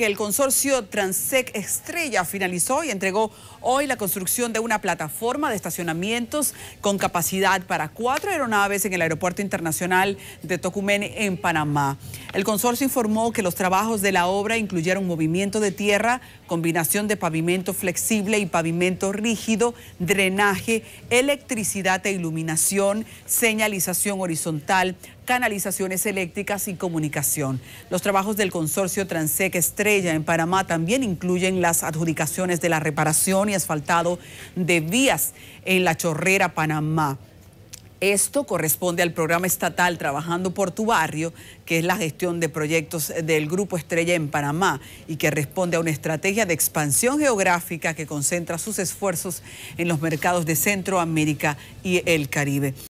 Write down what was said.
El consorcio Transec Estrella finalizó y entregó hoy la construcción de una plataforma de estacionamientos con capacidad para cuatro aeronaves en el Aeropuerto Internacional de Tocumen en Panamá. El consorcio informó que los trabajos de la obra incluyeron movimiento de tierra, combinación de pavimento flexible y pavimento rígido, drenaje, electricidad e iluminación, señalización horizontal, canalizaciones eléctricas y comunicación. Los trabajos del consorcio Transec Estrella en Panamá también incluyen las adjudicaciones de la reparación y asfaltado de vías en la Chorrera Panamá. Esto corresponde al programa estatal Trabajando por tu barrio, que es la gestión de proyectos del Grupo Estrella en Panamá y que responde a una estrategia de expansión geográfica que concentra sus esfuerzos en los mercados de Centroamérica y el Caribe.